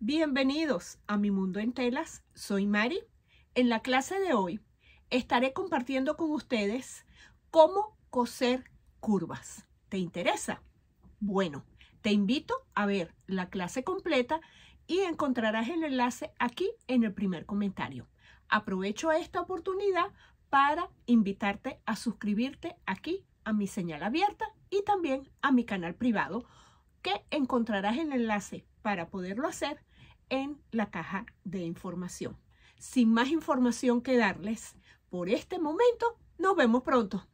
Bienvenidos a Mi Mundo en Telas, soy Mari. En la clase de hoy estaré compartiendo con ustedes cómo coser curvas. ¿Te interesa? Bueno, te invito a ver la clase completa y encontrarás el enlace aquí en el primer comentario. Aprovecho esta oportunidad para invitarte a suscribirte aquí a mi señal abierta y también a mi canal privado encontrarás el enlace para poderlo hacer en la caja de información. Sin más información que darles, por este momento, nos vemos pronto.